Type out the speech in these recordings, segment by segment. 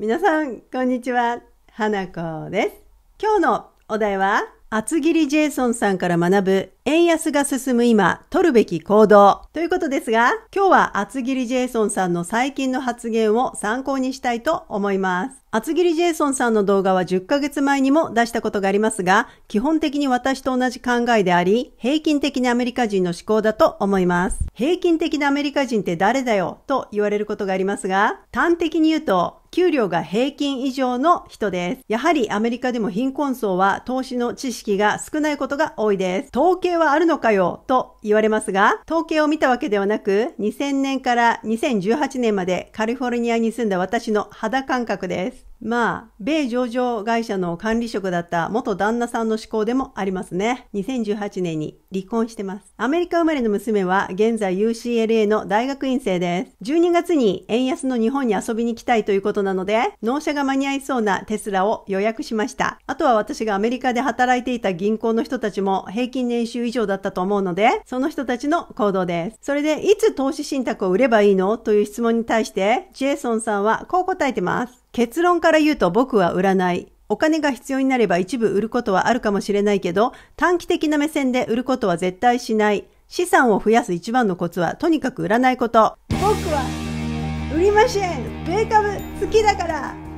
皆さん、こんにちは。花子です。今日のお題は、厚切りジェイソンさんから学ぶ円安が進む今、取るべき行動ということですが、今日は厚切りジェイソンさんの最近の発言を参考にしたいと思います。厚切りジェイソンさんの動画は10ヶ月前にも出したことがありますが、基本的に私と同じ考えであり、平均的なアメリカ人の思考だと思います。平均的なアメリカ人って誰だよと言われることがありますが、端的に言うと、給料が平均以上の人です。やはりアメリカでも貧困層は投資の知識が少ないことが多いです。統計計はあるのかよと言われますが、統計を見たわけではなく、2000年から2018年までカリフォルニアに住んだ私の肌感覚です。まあ、米上場会社の管理職だった元旦那さんの思考でもありますね。2018年に離婚してます。アメリカ生まれの娘は現在 UCLA の大学院生です。12月に円安の日本に遊びに来たいということなので、納車が間に合いそうなテスラを予約しました。あとは私がアメリカで働いていた銀行の人たちも平均年収以上だったと思うので、その人たちの行動です。それで、いつ投資信託を売ればいいのという質問に対して、ジェイソンさんはこう答えてます。結論から言うと僕は売らない。お金が必要になれば一部売ることはあるかもしれないけど、短期的な目線で売ることは絶対しない。資産を増やす一番のコツはとにかく売らないこと。僕は売りません米株好きだから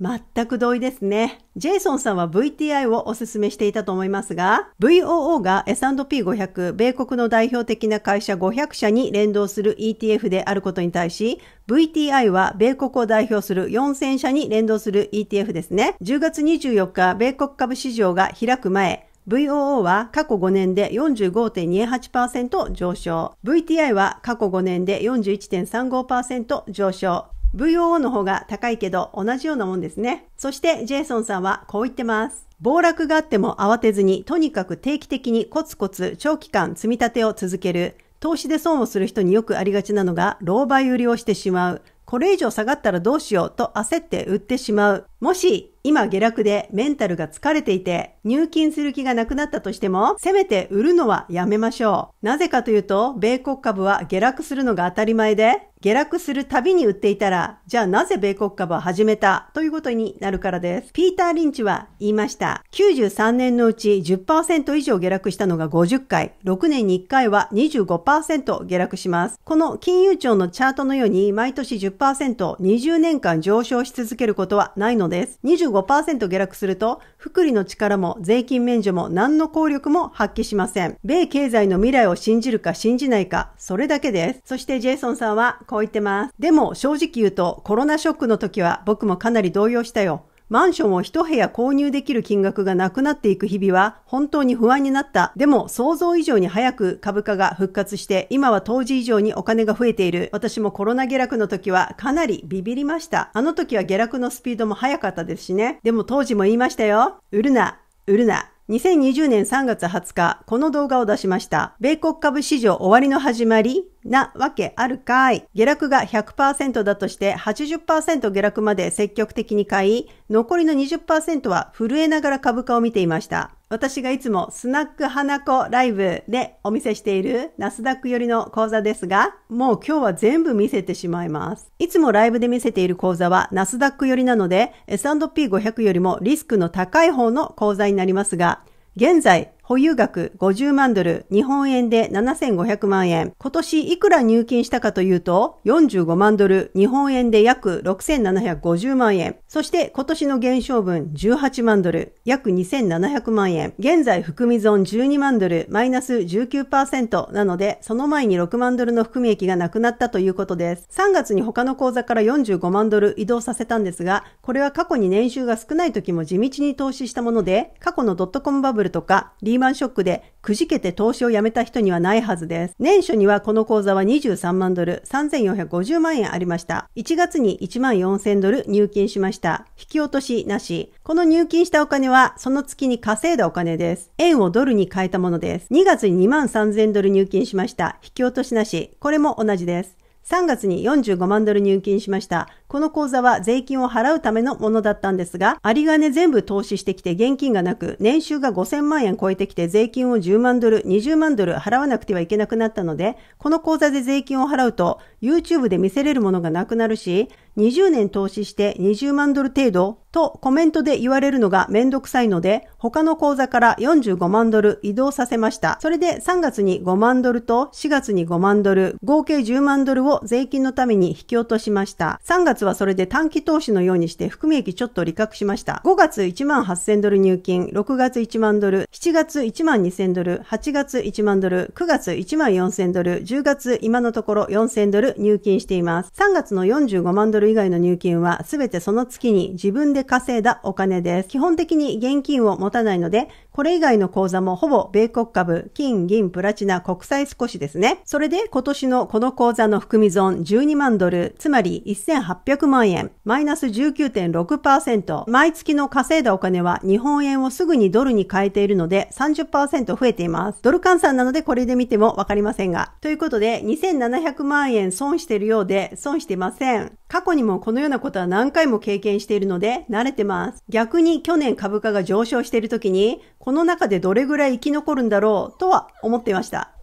全く同意ですね。ジェイソンさんは VTI をおすすめしていたと思いますが、VOO が S&P500、米国の代表的な会社500社に連動する ETF であることに対し、VTI は米国を代表する4000社に連動する ETF ですね。10月24日、米国株市場が開く前、VOO は過去5年で45.28%上昇。VTI は過去5年で41.35%上昇。VOO の方が高いけど同じようなもんですね。そしてジェイソンさんはこう言ってます。暴落があっても慌てずに、とにかく定期的にコツコツ長期間積み立てを続ける。投資で損をする人によくありがちなのが、老媒売りをしてしまう。これ以上下がったらどうしようと焦って売ってしまう。もし、今下落でメンタルが疲れていて、入金する気がなくなったとしても、せめて売るのはやめましょう。なぜかというと、米国株は下落するのが当たり前で、下落するたびに売っていたら、じゃあなぜ米国株は始めたということになるからです。ピーター・リンチは言いました。93年のうち10%以上下落したのが50回、6年に1回は25%下落します。この金融庁のチャートのように毎年10%、20年間上昇し続けることはないのです。25%下落すると、福利の力も税金免除も何の効力も発揮しません。米経済の未来を信じるか信じないか、それだけです。そしてジェイソンさんはこう言ってます。でも正直言うとコロナショックの時は僕もかなり動揺したよ。マンションを一部屋購入できる金額がなくなっていく日々は本当に不安になった。でも想像以上に早く株価が復活して今は当時以上にお金が増えている。私もコロナ下落の時はかなりビビりました。あの時は下落のスピードも速かったですしね。でも当時も言いましたよ。売るな。売るな。2020年3月20日、この動画を出しました。米国株市場終わりの始まりなわけあるかい。下落が100%だとして80%下落まで積極的に買い、残りの20%は震えながら株価を見ていました。私がいつもスナック花子ライブでお見せしているナスダック寄りの講座ですが、もう今日は全部見せてしまいます。いつもライブで見せている講座はナスダック寄りなので、S&P500 よりもリスクの高い方の講座になりますが、現在、保有額50万ドル、日本円で7500万円。今年いくら入金したかというと、45万ドル、日本円で約6750万円。そして今年の減少分18万ドル、約2700万円。現在含み損12万ドル、マイナス19%なので、その前に6万ドルの含み益がなくなったということです。3月に他の口座から45万ドル移動させたんですが、これは過去に年収が少ない時も地道に投資したもので、過去のドットコムバブルとか、リリーマンショックでくじけて投資をやめた人にはないはずです。年初にはこの口座は23万ドル、3450万円ありました。1月に1万4000ドル入金しました。引き落としなし。この入金したお金は、その月に稼いだお金です。円をドルに変えたものです。2月に2万3000ドル入金しました。引き落としなし。これも同じです。3月に45万ドル入金しました。この口座は税金を払うためのものだったんですが、有り金全部投資してきて現金がなく、年収が5000万円超えてきて税金を10万ドル、20万ドル払わなくてはいけなくなったので、この口座で税金を払うと、YouTube で見せれるものがなくなるし、20年投資して20万ドル程度とコメントで言われるのがめんどくさいので、他の口座から45万ドル移動させました。それで3月に5万ドルと4月に5万ドル、合計10万ドルを税金のために引き落としました。3月はそれで短期投資のようにして含み益ちょっと利確しました。5月1万8000ドル入金、6月1万ドル、7月1万2000ドル、8月1万ドル、9月1万4000ドル、10月今のところ4000ドル入金しています。3月の45万ドルル以外の入金はすべてその月に自分で稼いだお金です。基本的に現金を持たないので、これ以外の口座もほぼ米国株、金、銀、プラチナ、国債少しですね。それで今年のこの口座の含み損12万ドル、つまり1800万円、マイナス19.6%。毎月の稼いだお金は日本円をすぐにドルに変えているので30%増えています。ドル換算なのでこれで見てもわかりませんが。ということで、2700万円損しているようで損していません。過去にもこのようなことは何回も経験しているので慣れてます。逆に去年株価が上昇している時に、この中でどれぐらい生き残るんだろうとは思っていました。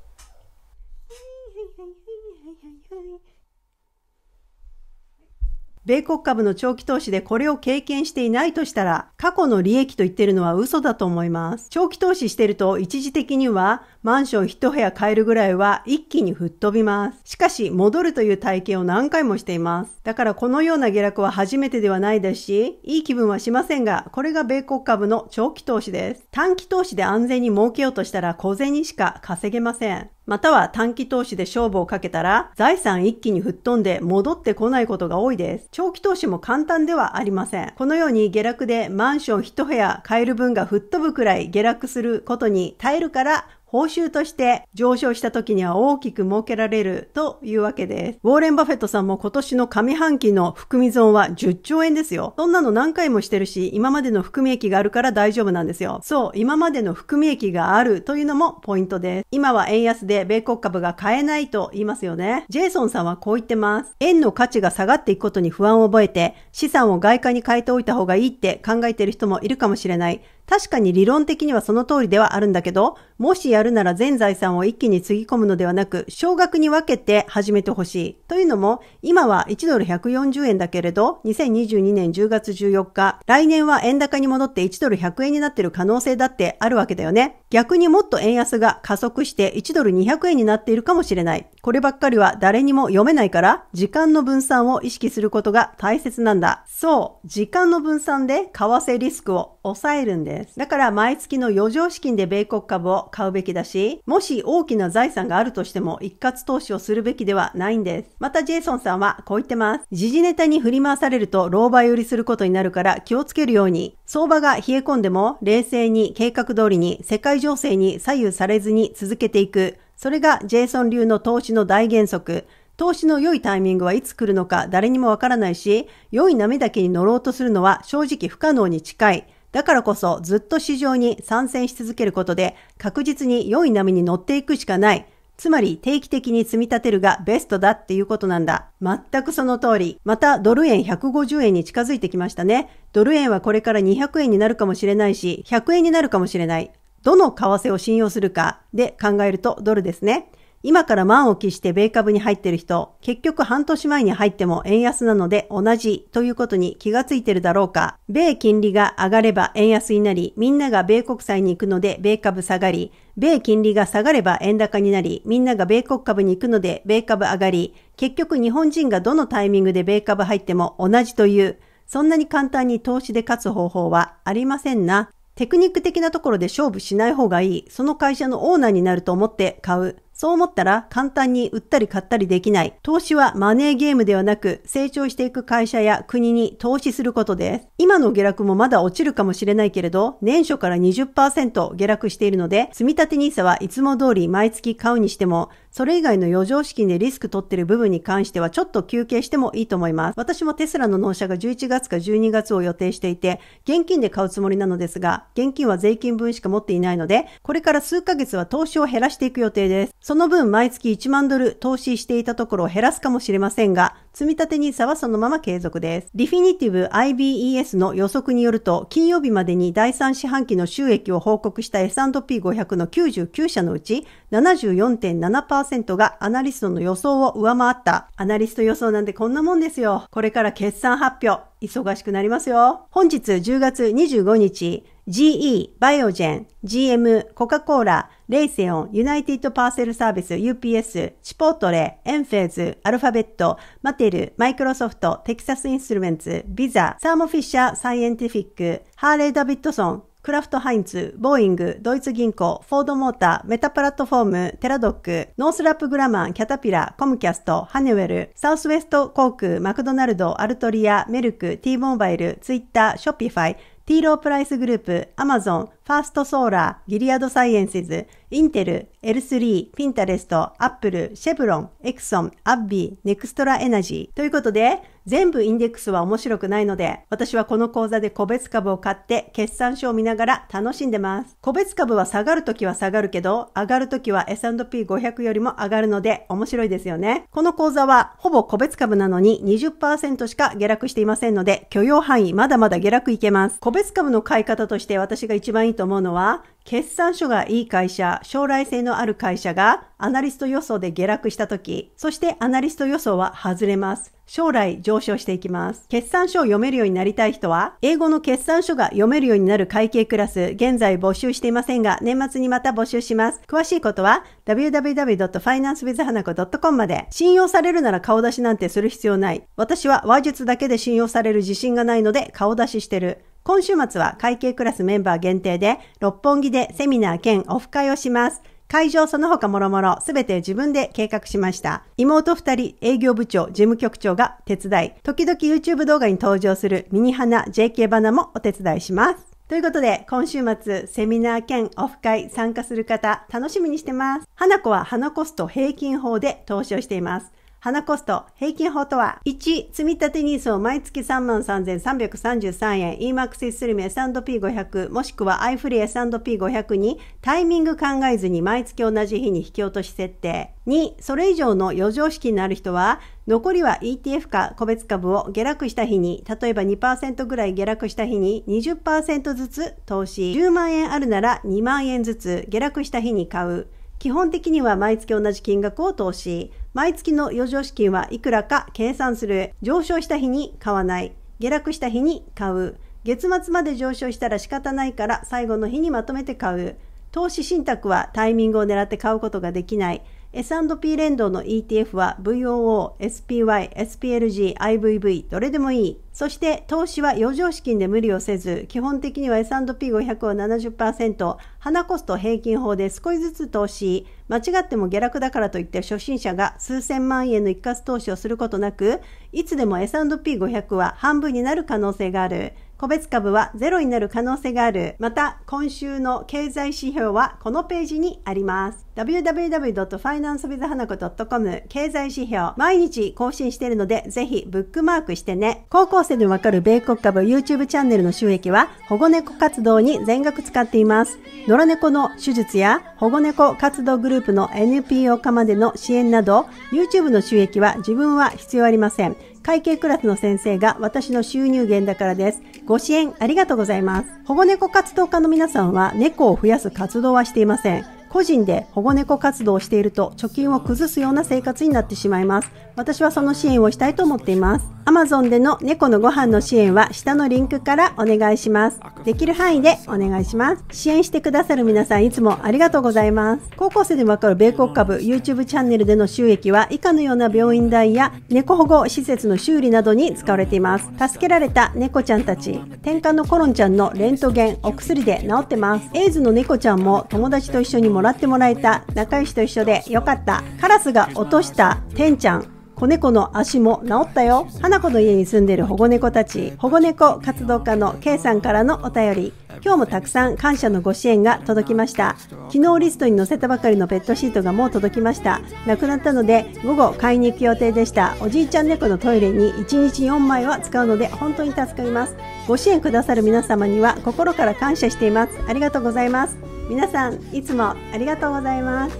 米国株の長期投資でこれを経験していないとしたら、過去の利益と言ってるのは嘘だと思います。長期投資してると一時的にはマンション一部屋買えるぐらいは一気に吹っ飛びます。しかし、戻るという体験を何回もしています。だからこのような下落は初めてではないですし、いい気分はしませんが、これが米国株の長期投資です。短期投資で安全に儲けようとしたら小銭しか稼げません。または短期投資で勝負をかけたら財産一気に吹っ飛んで戻ってこないことが多いです。長期投資も簡単ではありません。このように下落でマンション一部屋買える分が吹っ飛ぶくらい下落することに耐えるから報酬として上昇した時には大きく設けられるというわけです。ウォーレン・バフェットさんも今年の上半期の含み損は10兆円ですよ。そんなの何回もしてるし、今までの含み益があるから大丈夫なんですよ。そう、今までの含み益があるというのもポイントです。今は円安で米国株が買えないと言いますよね。ジェイソンさんはこう言ってます。円の価値が下がっていくことに不安を覚えて、資産を外貨に変えておいた方がいいって考えている人もいるかもしれない。確かに理論的にはその通りではあるんだけど、もしやるなら全財産を一気につぎ込むのではなく、少額に分けて始めてほしい。というのも、今は1ドル140円だけれど、2022年10月14日、来年は円高に戻って1ドル100円になっている可能性だってあるわけだよね。逆にもっと円安が加速して1ドル200円になっているかもしれない。こればっかりは誰にも読めないから、時間の分散を意識することが大切なんだ。そう、時間の分散で為替リスクを抑えるんです。です。だから毎月の余剰資金で米国株を買うべきだし、もし大きな財産があるとしても一括投資をするべきではないんです。またジェイソンさんはこう言ってます。時事ネタに振り回されると老媒売りすることになるから気をつけるように、相場が冷え込んでも冷静に計画通りに世界情勢に左右されずに続けていく。それがジェイソン流の投資の大原則。投資の良いタイミングはいつ来るのか誰にもわからないし、良い波だけに乗ろうとするのは正直不可能に近い。だからこそずっと市場に参戦し続けることで確実に良い波に乗っていくしかない。つまり定期的に積み立てるがベストだっていうことなんだ。全くその通り。またドル円150円に近づいてきましたね。ドル円はこれから200円になるかもしれないし、100円になるかもしれない。どの為替を信用するかで考えるとドルですね。今から満を期して米株に入ってる人、結局半年前に入っても円安なので同じということに気がついてるだろうか。米金利が上がれば円安になり、みんなが米国債に行くので米株下がり、米金利が下がれば円高になり、みんなが米国株に行くので米株上がり、結局日本人がどのタイミングで米株入っても同じという、そんなに簡単に投資で勝つ方法はありませんな。テクニック的なところで勝負しない方がいい。その会社のオーナーになると思って買う。そう思ったら簡単に売ったり買ったりできない。投資はマネーゲームではなく、成長していく会社や国に投資することです。今の下落もまだ落ちるかもしれないけれど、年初から20%下落しているので、積立 NISA はいつも通り毎月買うにしても、それ以外の余剰資金でリスク取ってる部分に関してはちょっと休憩してもいいと思います。私もテスラの納車が11月か12月を予定していて、現金で買うつもりなのですが、現金は税金分しか持っていないので、これから数ヶ月は投資を減らしていく予定です。その分毎月1万ドル投資していたところを減らすかもしれませんが、積み立 NISA はそのまま継続です。ディフィニティブ IBES の予測によると、金曜日までに第3四半期の収益を報告した S&P500 の99社のうち74.7% 40%がアナリストの予想を上回った。アナリスト予想なんてこんなもんですよ。これから決算発表、忙しくなりますよ。本日10月25日、GE、バイオジェン、GM、コカ・コーラ、レイセオン、ユナイティッド・パーセル・サービス、UPS、チポートレ、エンフェーズ、アルファベット、マテル、マイクロソフト、テキサス・インストルメンツ、ビザ、サーモフィッシャー・サイエンティフィック、ハーレー・ダビッドソン、クラフトハインツ、ボーイング、ドイツ銀行、フォードモーター、メタプラットフォーム、テラドック、ノースラップグラマン、キャタピラ、コムキャスト、ハネウェル、サウスウェスト航空、マクドナルド、アルトリア、メルク、T モバイル、ツイッター、ショッピファイ、ティーロープライスグループ、アマゾン、ファーストソーラー、ギリアドサイエンシズ、インテル、L3、ピンタレスト、アップル、シェブロン、エクソン、アッビー、ネクストラエナジー。ということで、全部インデックスは面白くないので、私はこの講座で個別株を買って決算書を見ながら楽しんでます。個別株は下がるときは下がるけど、上がるときは S&P500 よりも上がるので面白いですよね。この講座はほぼ個別株なのに20%しか下落していませんので、許容範囲まだまだ下落いけます。個別株の買い方として私が一番いいと思うのは、決算書がいい会社、将来性のある会社がアナリスト予想で下落した時、そしてアナリスト予想は外れます。将来上昇していきます。決算書を読めるようになりたい人は、英語の決算書が読めるようになる会計クラス、現在募集していませんが、年末にまた募集します。詳しいことは、www.financewithhanako.com まで。信用されるなら顔出しなんてする必要ない。私は話術だけで信用される自信がないので、顔出ししてる。今週末は会計クラスメンバー限定で、六本木でセミナー兼オフ会をします。会場その他もろもろ、すべて自分で計画しました。妹二人、営業部長、事務局長が手伝い、時々 YouTube 動画に登場するミニ花 JK バナもお手伝いします。ということで、今週末、セミナー兼オフ会参加する方、楽しみにしてます。花子は花コスト平均法で投資をしています。花コスト平均法とは、1、積立ニースを毎月33,333円、EMAX s スリム S&P500、もしくは iFree S&P500 にタイミング考えずに毎月同じ日に引き落とし設定。2、それ以上の余剰資金のある人は、残りは ETF か個別株を下落した日に、例えば2%ぐらい下落した日に20%ずつ投資。10万円あるなら2万円ずつ下落した日に買う。基本的には毎月同じ金額を投資。毎月の余剰資金はいくらか計算する。上昇した日に買わない。下落した日に買う。月末まで上昇したら仕方ないから最後の日にまとめて買う。投資信託はタイミングを狙って買うことができない。S&P 連動の ETF は VOO、SPY、SPLG、IVV どれでもいい。そして投資は余剰資金で無理をせず、基本的には S&P500 を70%、花コスト平均法で少しずつ投資、間違っても下落だからといって初心者が数千万円の一括投資をすることなく、いつでも S&P500 は半分になる可能性がある。個別株はゼロになる可能性がある。また、今週の経済指標はこのページにあります。www.financewithhanako.com 経済指標、毎日更新しているので、ぜひブックマークしてね。高校生でわかる米国株 YouTube チャンネルの収益は、保護猫活動に全額使っています。野良猫の手術や保護猫活動グループの NPO 化までの支援など、YouTube の収益は自分は必要ありません。会計クラスの先生が私の収入源だからです。ご支援ありがとうございます。保護猫活動家の皆さんは猫を増やす活動はしていません。個人で保護猫活動をしていると貯金を崩すような生活になってしまいます。私はその支援をしたいと思っています。Amazon での猫のご飯の支援は下のリンクからお願いします。できる範囲でお願いします。支援してくださる皆さんいつもありがとうございます。高校生でもわかる米国株 YouTube チャンネルでの収益は以下のような病院代や猫保護施設の修理などに使われています。助けられた猫ちゃんたち、転換のコロンちゃんのレントゲン、お薬で治ってます。エイズの猫ちゃんも友達と一緒にももらってもらえた仲良しと一緒でよかったカラスが落としたてんちゃん子猫の足も治ったよ花子の家に住んでる保護猫たち保護猫活動家の K さんからのお便り今日もたくさん感謝のご支援が届きました昨日リストに載せたばかりのペットシートがもう届きました亡くなったので午後買いに行く予定でしたおじいちゃん猫のトイレに1日4枚は使うので本当に助かりますご支援くださる皆様には心から感謝していますありがとうございます皆さんいつもありがとうございます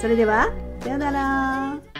それではさようなら